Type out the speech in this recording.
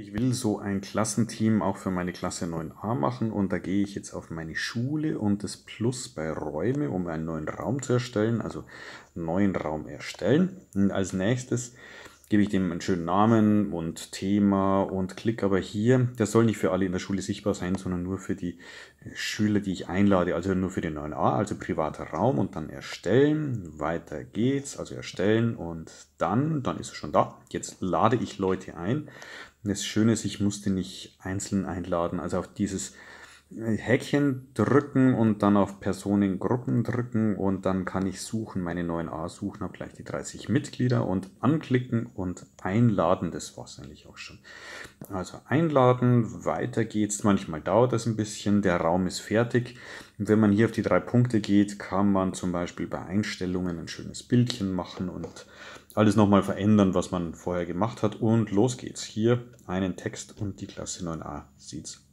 Ich will so ein Klassenteam auch für meine Klasse 9a machen und da gehe ich jetzt auf meine Schule und das Plus bei Räume, um einen neuen Raum zu erstellen, also neuen Raum erstellen. Und als nächstes gebe ich dem einen schönen Namen und Thema und klick aber hier. Der soll nicht für alle in der Schule sichtbar sein, sondern nur für die äh, Schüler, die ich einlade, also nur für den 9a, also privater Raum und dann erstellen. Weiter geht's, also erstellen und dann, dann ist es schon da. Jetzt lade ich Leute ein. das Schöne ist, ich musste nicht einzeln einladen, also auf dieses Häkchen drücken und dann auf Personengruppen drücken und dann kann ich suchen, meine neuen A suchen, habe gleich die 30 Mitglieder und anklicken und einladen, das war es eigentlich auch schon. Also einladen, weiter geht's, manchmal dauert das ein bisschen, der Raum ist fertig. wenn man hier auf die drei Punkte geht, kann man zum Beispiel bei Einstellungen ein schönes Bildchen machen und alles nochmal verändern, was man vorher gemacht hat und los geht's. Hier einen Text und die Klasse 9a sieht's